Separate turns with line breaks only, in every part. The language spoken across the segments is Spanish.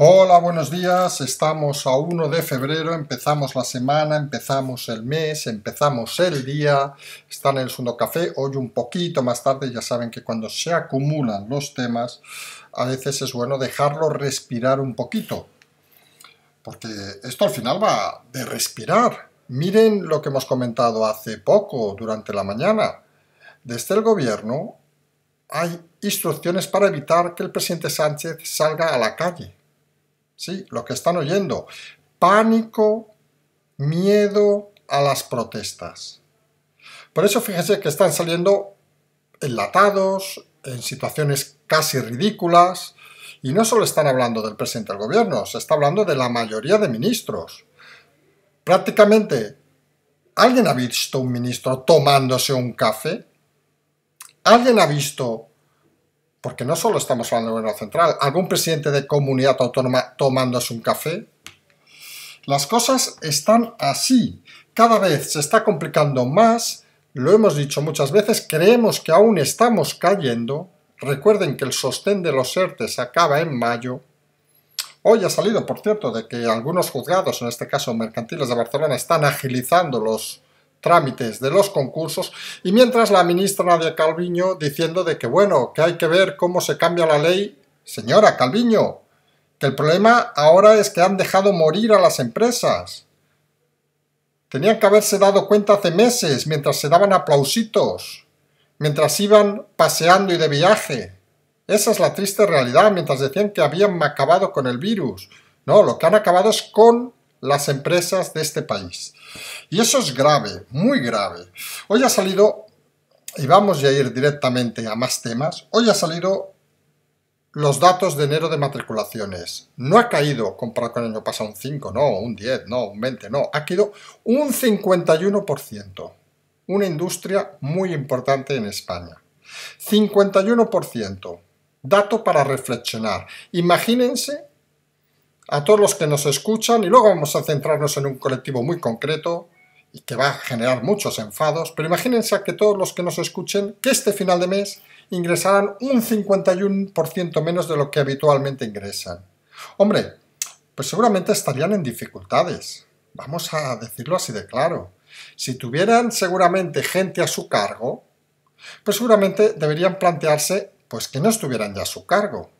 Hola, buenos días. Estamos a 1 de febrero, empezamos la semana, empezamos el mes, empezamos el día. Está en el segundo Café, hoy un poquito más tarde. Ya saben que cuando se acumulan los temas, a veces es bueno dejarlo respirar un poquito. Porque esto al final va de respirar. Miren lo que hemos comentado hace poco, durante la mañana. Desde el gobierno hay instrucciones para evitar que el presidente Sánchez salga a la calle ¿sí? Lo que están oyendo. Pánico, miedo a las protestas. Por eso fíjense que están saliendo enlatados, en situaciones casi ridículas, y no solo están hablando del presidente del gobierno, se está hablando de la mayoría de ministros. Prácticamente, ¿alguien ha visto un ministro tomándose un café? ¿Alguien ha visto porque no solo estamos hablando de gobierno central, algún presidente de comunidad autónoma tomándose un café. Las cosas están así. Cada vez se está complicando más, lo hemos dicho muchas veces, creemos que aún estamos cayendo. Recuerden que el sostén de los ERTE se acaba en mayo. Hoy ha salido, por cierto, de que algunos juzgados, en este caso mercantiles de Barcelona, están agilizando los, trámites de los concursos y mientras la ministra Nadia Calviño diciendo de que bueno, que hay que ver cómo se cambia la ley. Señora Calviño, que el problema ahora es que han dejado morir a las empresas. Tenían que haberse dado cuenta hace meses mientras se daban aplausitos, mientras iban paseando y de viaje. Esa es la triste realidad, mientras decían que habían acabado con el virus. No, lo que han acabado es con las empresas de este país. Y eso es grave, muy grave. Hoy ha salido, y vamos a ir directamente a más temas, hoy ha salido los datos de enero de matriculaciones. No ha caído comparado con el año pasado un 5, no, un 10, no, un 20, no. Ha caído un 51%. Una industria muy importante en España. 51%. Dato para reflexionar. Imagínense a todos los que nos escuchan y luego vamos a centrarnos en un colectivo muy concreto y que va a generar muchos enfados, pero imagínense a que todos los que nos escuchen que este final de mes ingresarán un 51% menos de lo que habitualmente ingresan. Hombre, pues seguramente estarían en dificultades. Vamos a decirlo así de claro. Si tuvieran seguramente gente a su cargo, pues seguramente deberían plantearse pues que no estuvieran ya a su cargo,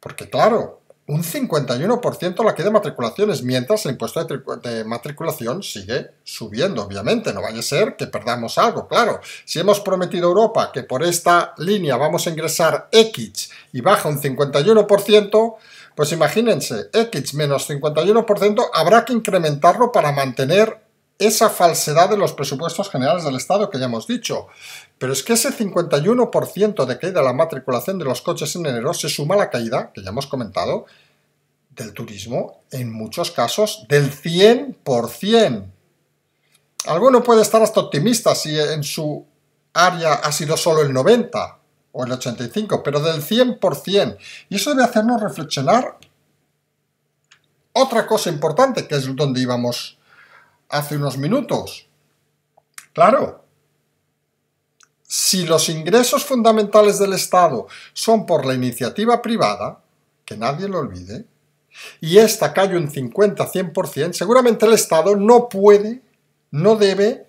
porque claro, un 51% la que de matriculaciones, mientras el impuesto de, matriculación sigue subiendo, obviamente. No vaya a ser que perdamos algo, claro. Si hemos prometido a Europa que por esta línea vamos a ingresar X y baja un 51%, pues imagínense, X menos 51% habrá que incrementarlo para mantener esa falsedad de los presupuestos generales del Estado que ya hemos dicho. Pero es que ese 51% de caída de la matriculación de los coches en enero se suma a la caída, que ya hemos comentado, del turismo, en muchos casos, del 100%. Alguno puede estar hasta optimista si en su área ha sido solo el 90 o el 85, pero del 100%. Y eso debe hacernos reflexionar otra cosa importante, que es donde íbamos hace unos minutos. Claro, si los ingresos fundamentales del Estado son por la iniciativa privada, que nadie lo olvide, y esta cae un 50-100%, seguramente el Estado no puede, no debe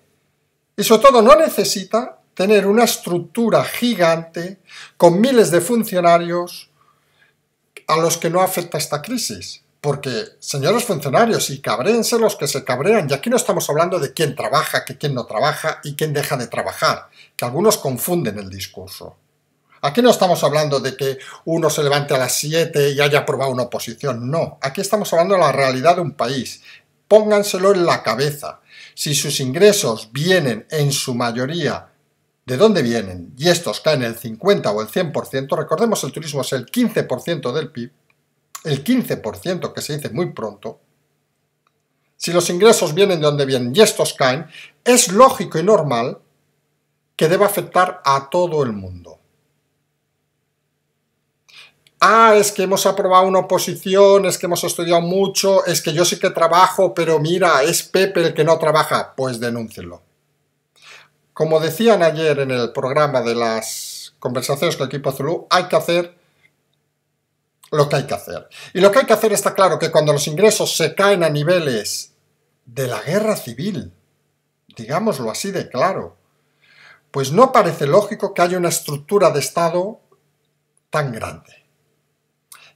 y sobre todo no necesita tener una estructura gigante con miles de funcionarios a los que no afecta esta crisis. Porque, señores funcionarios, y cabréense los que se cabrean, y aquí no estamos hablando de quién trabaja, que quién no trabaja y quién deja de trabajar, que algunos confunden el discurso. Aquí no estamos hablando de que uno se levante a las 7 y haya aprobado una oposición, no. Aquí estamos hablando de la realidad de un país. Pónganselo en la cabeza. Si sus ingresos vienen en su mayoría de dónde vienen y estos caen el 50 o el 100%, recordemos el turismo es el 15% del PIB, el 15% que se dice muy pronto, si los ingresos vienen de donde vienen y estos caen, es lógico y normal que deba afectar a todo el mundo. Ah, es que hemos aprobado una oposición, es que hemos estudiado mucho, es que yo sí que trabajo, pero mira, es Pepe el que no trabaja. Pues denúncelo. Como decían ayer en el programa de las conversaciones con el equipo Zulu, hay que hacer lo que hay que hacer. Y lo que hay que hacer está claro que cuando los ingresos se caen a niveles de la guerra civil, digámoslo así de claro, pues no parece lógico que haya una estructura de Estado tan grande.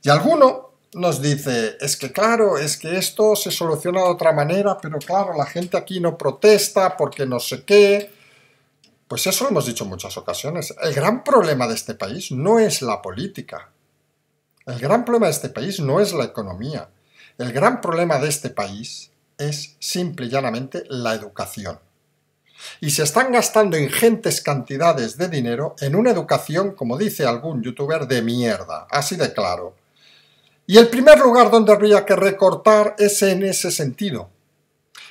Y alguno nos dice, es que claro, es que esto se soluciona de otra manera, pero claro, la gente aquí no protesta porque no sé qué. Pues eso lo hemos dicho en muchas ocasiones. El gran problema de este país no es la política, el gran problema de este país no es la economía. El gran problema de este país es simple y llanamente la educación. Y se están gastando ingentes cantidades de dinero en una educación, como dice algún youtuber, de mierda, así de claro. Y el primer lugar donde habría que recortar es en ese sentido.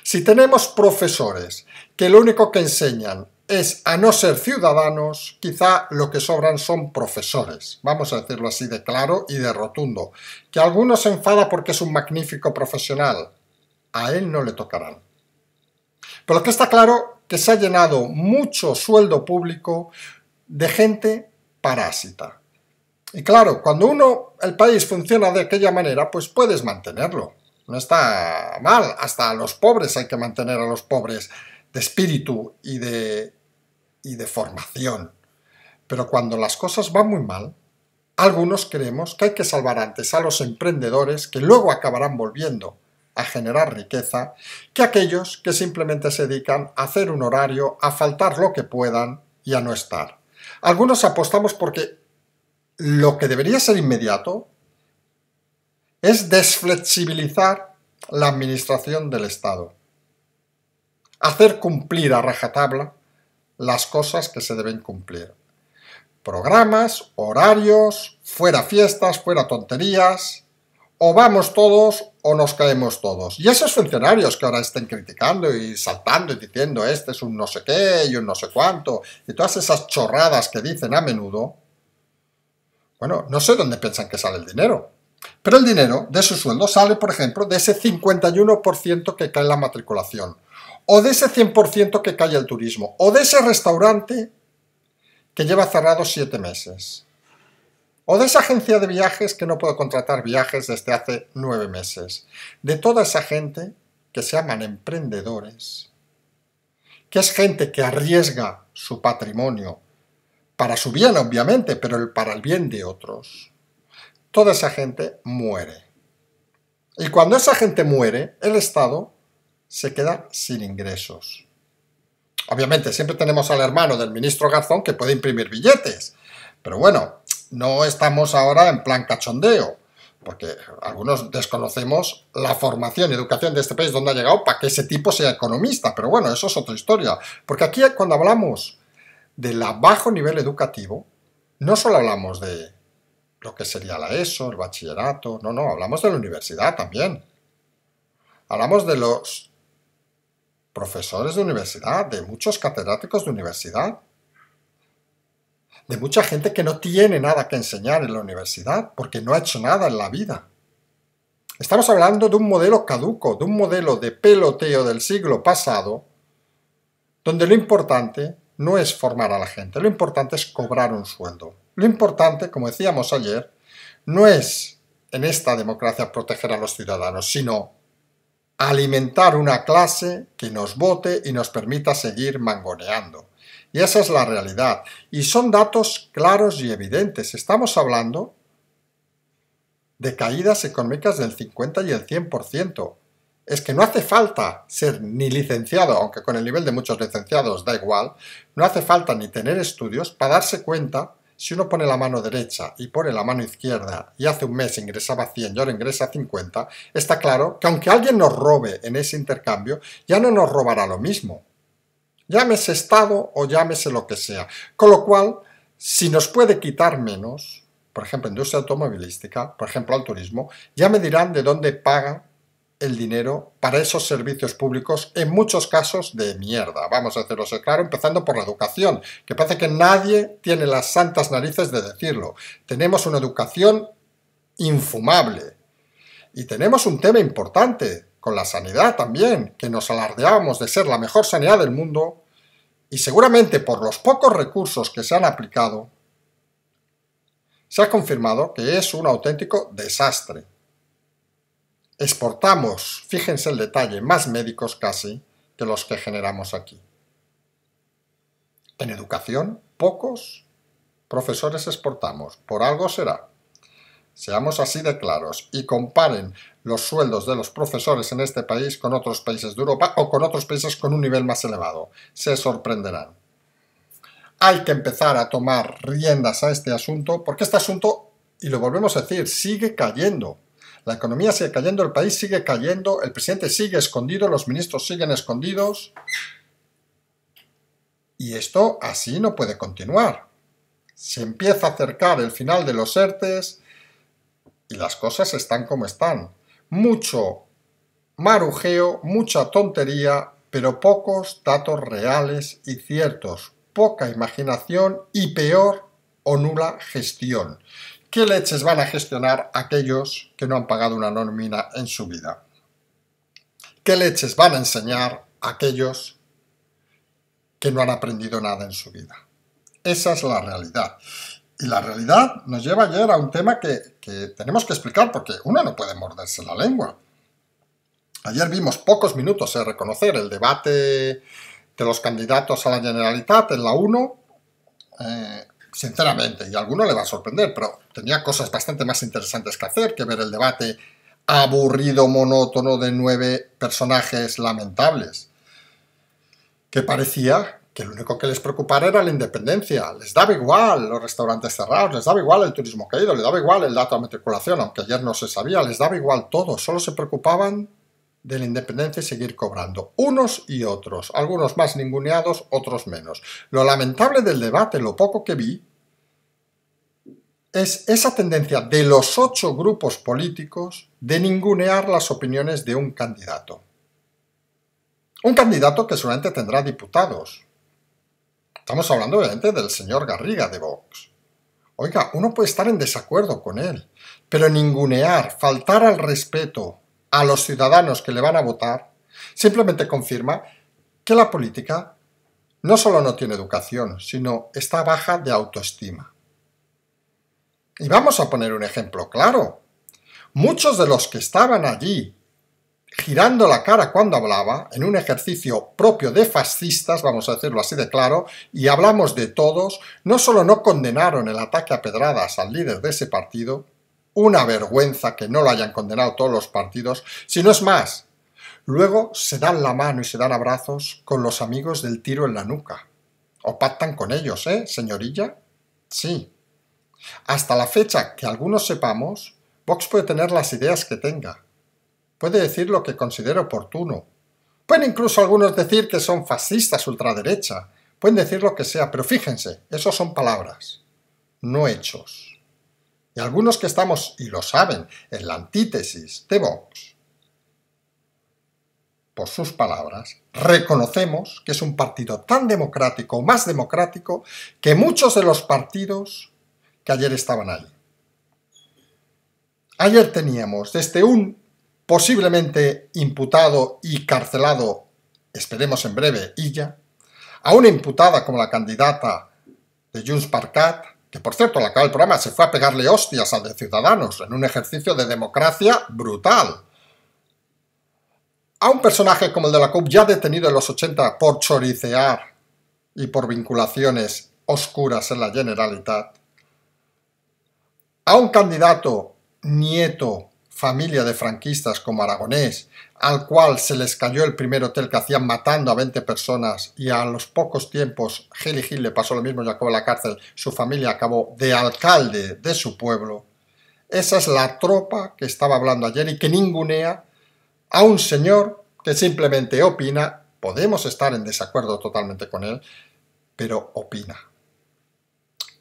Si tenemos profesores que lo único que enseñan es, a no ser ciudadanos, quizá lo que sobran son profesores, vamos a decirlo así de claro y de rotundo, que alguno se enfada porque es un magnífico profesional, a él no le tocarán. Pero lo que está claro que se ha llenado mucho sueldo público de gente parásita. Y claro, cuando uno, el país funciona de aquella manera, pues puedes mantenerlo. No está mal, hasta a los pobres hay que mantener a los pobres de espíritu y de, y de formación. Pero cuando las cosas van muy mal, algunos creemos que hay que salvar antes a los emprendedores que luego acabarán volviendo a generar riqueza que aquellos que simplemente se dedican a hacer un horario, a faltar lo que puedan y a no estar. Algunos apostamos porque lo que debería ser inmediato es desflexibilizar la administración del Estado hacer cumplir a rajatabla las cosas que se deben cumplir. Programas, horarios, fuera fiestas, fuera tonterías, o vamos todos o nos caemos todos. Y esos funcionarios que ahora estén criticando y saltando y diciendo este es un no sé qué y un no sé cuánto, y todas esas chorradas que dicen a menudo, bueno, no sé dónde piensan que sale el dinero. Pero el dinero de su sueldo sale, por ejemplo, de ese 51% que cae en la matriculación o de ese 100% que cae el turismo, o de ese restaurante que lleva cerrado siete meses, o de esa agencia de viajes que no puede contratar viajes desde hace nueve meses, de toda esa gente que se llaman emprendedores, que es gente que arriesga su patrimonio para su bien, obviamente, pero para el bien de otros, toda esa gente muere. Y cuando esa gente muere, el Estado se queda sin ingresos. Obviamente, siempre tenemos al hermano del ministro Garzón que puede imprimir billetes, pero bueno, no estamos ahora en plan cachondeo, porque algunos desconocemos la formación y educación de este país donde ha llegado para que ese tipo sea economista, pero bueno, eso es otra historia, porque aquí cuando hablamos del bajo nivel educativo, no solo hablamos de lo que sería la ESO, el bachillerato, no, no, hablamos de la universidad también. Hablamos de los profesores de universidad, de muchos catedráticos de universidad, de mucha gente que no tiene nada que enseñar en la universidad porque no ha hecho nada en la vida. Estamos hablando de un modelo caduco, de un modelo de peloteo del siglo pasado, donde lo importante no es formar a la gente, lo importante es cobrar un sueldo. Lo importante, como decíamos ayer, no es en esta democracia proteger a los ciudadanos, sino alimentar una clase que nos bote y nos permita seguir mangoneando. Y esa es la realidad. Y son datos claros y evidentes. Estamos hablando de caídas económicas del 50 y el 100%. Es que no hace falta ser ni licenciado, aunque con el nivel de muchos licenciados da igual, no hace falta ni tener estudios para darse cuenta si uno pone la mano derecha y pone la mano izquierda y hace un mes ingresaba 100 y ahora ingresa 50, está claro que aunque alguien nos robe en ese intercambio, ya no nos robará lo mismo. Llámese estado o llámese lo que sea. Con lo cual, si nos puede quitar menos, por ejemplo, industria automovilística, por ejemplo, al turismo, ya me dirán de dónde paga el dinero para esos servicios públicos, en muchos casos de mierda. Vamos a hacerlo claro, empezando por la educación, que parece que nadie tiene las santas narices de decirlo. Tenemos una educación infumable. Y tenemos un tema importante con la sanidad también, que nos alardeamos de ser la mejor sanidad del mundo, y seguramente por los pocos recursos que se han aplicado, se ha confirmado que es un auténtico desastre exportamos, fíjense el detalle, más médicos casi que los que generamos aquí. En educación, pocos profesores exportamos, por algo será. Seamos así de claros y comparen los sueldos de los profesores en este país con otros países de Europa o con otros países con un nivel más elevado. Se sorprenderán. Hay que empezar a tomar riendas a este asunto porque este asunto, y lo volvemos a decir, sigue cayendo. La economía sigue cayendo, el país sigue cayendo, el presidente sigue escondido, los ministros siguen escondidos. Y esto así no puede continuar. Se empieza a acercar el final de los ERTES y las cosas están como están. Mucho marujeo, mucha tontería, pero pocos datos reales y ciertos, poca imaginación y peor o nula gestión. ¿qué leches van a gestionar aquellos que no han pagado una nómina en su vida? ¿Qué leches van a enseñar aquellos que no han aprendido nada en su vida? Esa es la realidad. Y la realidad nos lleva ayer a un tema que, tenemos que explicar porque uno no puede morderse la lengua. Ayer vimos pocos minutos a eh, reconocer el debate de los candidatos a la Generalitat en la 1, sinceramente, y a alguno le va a sorprender, pero tenía cosas bastante más interesantes que hacer que ver el debate aburrido, monótono de nueve personajes lamentables, que parecía que lo único que les preocupara era la independencia. Les daba igual los restaurantes cerrados, les daba igual el turismo caído, les daba igual el dato de matriculación, aunque ayer no se sabía, les daba igual todo, solo se preocupaban de la independencia y seguir cobrando, unos y otros, algunos más ninguneados, otros menos. Lo lamentable del debate, lo poco que vi, es esa tendencia de los ocho grupos políticos de ningunear las opiniones de un candidato. Un candidato que solamente tendrá diputados. Estamos hablando obviamente del señor Garriga de Vox. Oiga, uno puede estar en desacuerdo con él, pero ningunear, faltar al respeto, a los ciudadanos que le van a votar, simplemente confirma que la política no solo no tiene educación, sino está baja de autoestima. Y vamos a poner un ejemplo claro. Muchos de los que estaban allí girando la cara cuando hablaba, en un ejercicio propio de fascistas, vamos a decirlo así de claro, y hablamos de todos, no solo no condenaron el ataque a pedradas al líder de ese partido, una vergüenza que no lo hayan condenado todos los partidos, si no es más. Luego se dan la mano y se dan abrazos con los amigos del tiro en la nuca. O pactan con ellos, ¿eh, señorilla? Sí. Hasta la fecha que algunos sepamos, Vox puede tener las ideas que tenga. Puede decir lo que considera oportuno. Pueden incluso algunos decir que son fascistas ultraderecha. Pueden decir lo que sea, pero fíjense, eso son palabras, no hechos y algunos que estamos, y lo saben, en la antítesis de Vox, por sus palabras, reconocemos que es un partido tan democrático, más democrático, que muchos de los partidos que ayer estaban ahí. Ayer teníamos desde un posiblemente imputado y carcelado, esperemos en breve, Illa, a una imputada como la candidata de Junts Parkat que por cierto, la cara del programa, se fue a pegarle hostias al de Ciudadanos en un ejercicio de democracia brutal. A un personaje como el de la CUP ya detenido en los 80 por choricear y por vinculaciones oscuras en la Generalitat. A un candidato nieto familia de franquistas como Aragonés, al cual se les cayó el primer hotel que hacían matando a 20 personas y a los pocos tiempos Gil y Gil le pasó lo mismo y acabó en la cárcel, su familia acabó de alcalde de su pueblo. Esa es la tropa que estaba hablando ayer y que ningunea a un señor que simplemente opina, podemos estar en desacuerdo totalmente con él, pero opina.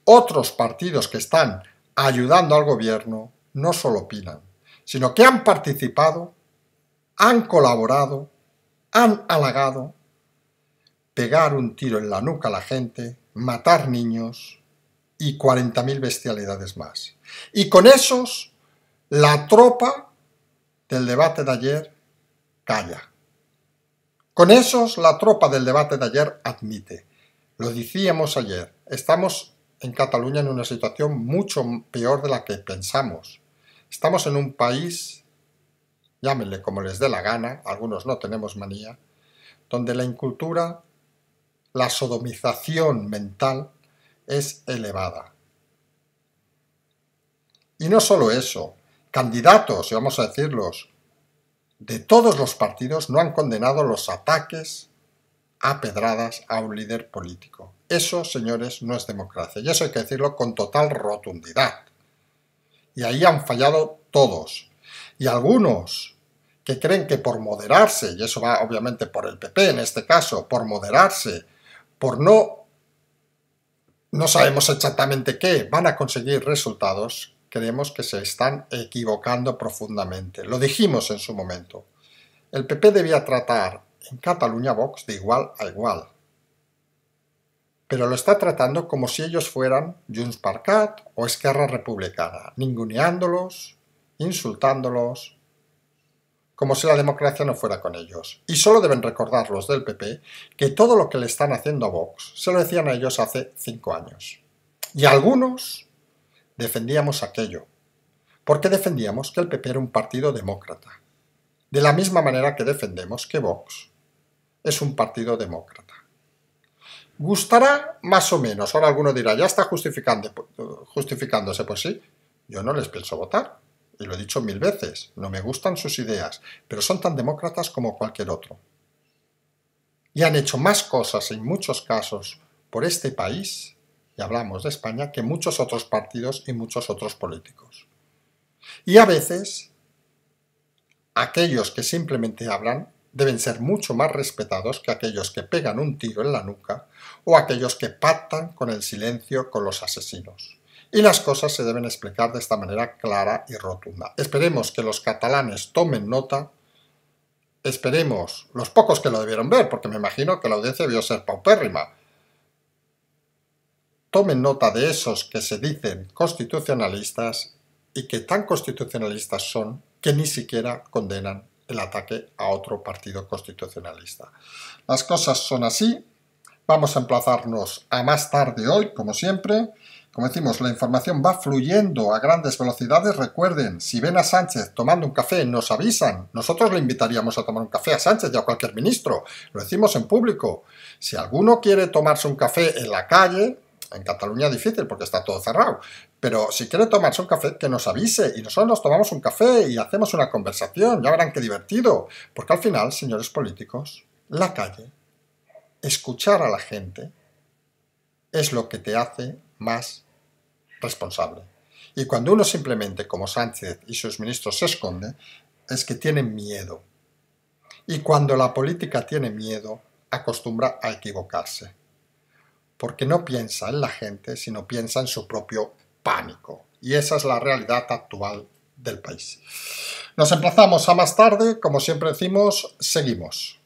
Otros partidos que están ayudando al gobierno no solo opinan, sino que han participado, han colaborado, han halagado, pegar un tiro en la nuca a la gente, matar niños y 40.000 bestialidades más. Y con esos, la tropa del debate de ayer calla. Con esos, la tropa del debate de ayer admite. Lo decíamos ayer, estamos en Cataluña en una situación mucho peor de la que pensamos. Estamos en un país, llámenle como les dé la gana, algunos no tenemos manía, donde la incultura, la sodomización mental es elevada. Y no solo eso, candidatos, y vamos a decirlos, de todos los partidos no han condenado los ataques a pedradas a un líder político. Eso, señores, no es democracia. Y eso hay que decirlo con total rotundidad y ahí han fallado todos. Y algunos que creen que por moderarse, y eso va obviamente por el PP en este caso, por moderarse, por no, no sabemos exactamente qué, van a conseguir resultados, creemos que se están equivocando profundamente. Lo dijimos en su momento. El PP debía tratar en Cataluña Vox de igual a igual pero lo está tratando como si ellos fueran Junts per o Esquerra Republicana, ninguneándolos, insultándolos, como si la democracia no fuera con ellos. Y solo deben recordar los del PP que todo lo que le están haciendo a Vox se lo decían a ellos hace cinco años. Y algunos defendíamos aquello, porque defendíamos que el PP era un partido demócrata, de la misma manera que defendemos que Vox es un partido demócrata. Gustará más o menos. Ahora alguno dirá, ya está justificándose. Pues sí, yo no les pienso votar. Y lo he dicho mil veces. No me gustan sus ideas, pero son tan demócratas como cualquier otro. Y han hecho más cosas en muchos casos por este país, y hablamos de España, que muchos otros partidos y muchos otros políticos. Y a veces, aquellos que simplemente hablan deben ser mucho más respetados que aquellos que pegan un tiro en la nuca o aquellos que pactan con el silencio con los asesinos. Y las cosas se deben explicar de esta manera clara y rotunda. Esperemos que los catalanes tomen nota, esperemos los pocos que lo debieron ver, porque me imagino que la audiencia vio ser paupérrima, tomen nota de esos que se dicen constitucionalistas y que tan constitucionalistas son que ni siquiera condenan el ataque a otro partido constitucionalista. Las cosas son así. Vamos a emplazarnos a más tarde hoy, como siempre. Como decimos, la información va fluyendo a grandes velocidades. Recuerden, si ven a Sánchez tomando un café, nos avisan. Nosotros le invitaríamos a tomar un café a Sánchez y a cualquier ministro. Lo decimos en público. Si alguno quiere tomarse un café en la calle, en Cataluña difícil porque está todo cerrado, pero si quiere tomarse un café, que nos avise y nosotros nos tomamos un café y hacemos una conversación, ya verán qué divertido. Porque al final, señores políticos, la calle, escuchar a la gente, es lo que te hace más responsable. Y cuando uno simplemente, como Sánchez y sus ministros, se esconde, es que tiene miedo. Y cuando la política tiene miedo, acostumbra a equivocarse. Porque no piensa en la gente, sino piensa en su propio pánico. Y esa es la realidad actual del país. Nos emplazamos a más tarde, como siempre decimos, seguimos.